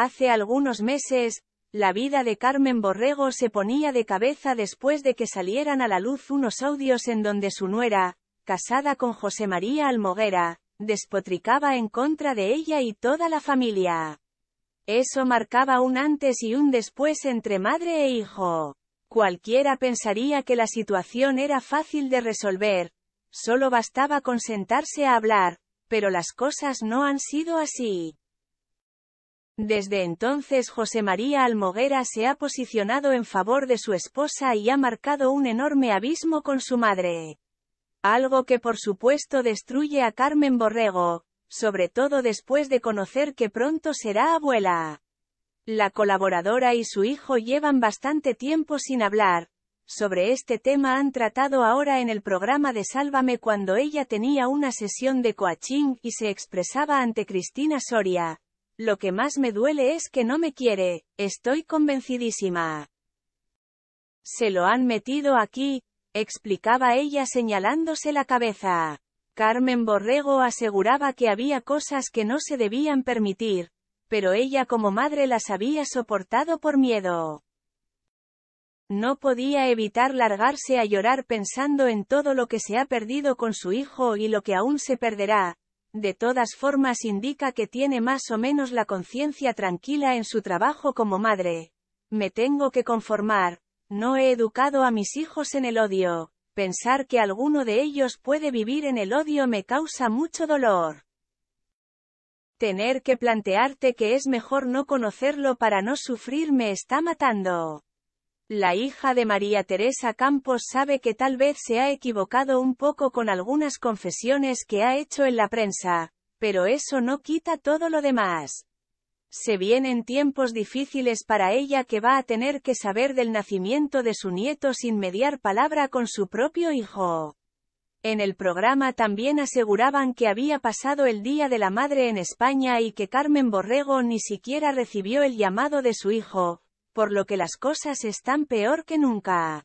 Hace algunos meses, la vida de Carmen Borrego se ponía de cabeza después de que salieran a la luz unos audios en donde su nuera, casada con José María Almoguera, despotricaba en contra de ella y toda la familia. Eso marcaba un antes y un después entre madre e hijo. Cualquiera pensaría que la situación era fácil de resolver, solo bastaba con sentarse a hablar, pero las cosas no han sido así. Desde entonces José María Almoguera se ha posicionado en favor de su esposa y ha marcado un enorme abismo con su madre. Algo que por supuesto destruye a Carmen Borrego, sobre todo después de conocer que pronto será abuela. La colaboradora y su hijo llevan bastante tiempo sin hablar. Sobre este tema han tratado ahora en el programa de Sálvame cuando ella tenía una sesión de coaching y se expresaba ante Cristina Soria, lo que más me duele es que no me quiere, estoy convencidísima. Se lo han metido aquí, explicaba ella señalándose la cabeza. Carmen Borrego aseguraba que había cosas que no se debían permitir, pero ella como madre las había soportado por miedo. No podía evitar largarse a llorar pensando en todo lo que se ha perdido con su hijo y lo que aún se perderá, de todas formas indica que tiene más o menos la conciencia tranquila en su trabajo como madre. Me tengo que conformar. No he educado a mis hijos en el odio. Pensar que alguno de ellos puede vivir en el odio me causa mucho dolor. Tener que plantearte que es mejor no conocerlo para no sufrir me está matando. La hija de María Teresa Campos sabe que tal vez se ha equivocado un poco con algunas confesiones que ha hecho en la prensa, pero eso no quita todo lo demás. Se vienen tiempos difíciles para ella que va a tener que saber del nacimiento de su nieto sin mediar palabra con su propio hijo. En el programa también aseguraban que había pasado el Día de la Madre en España y que Carmen Borrego ni siquiera recibió el llamado de su hijo, por lo que las cosas están peor que nunca.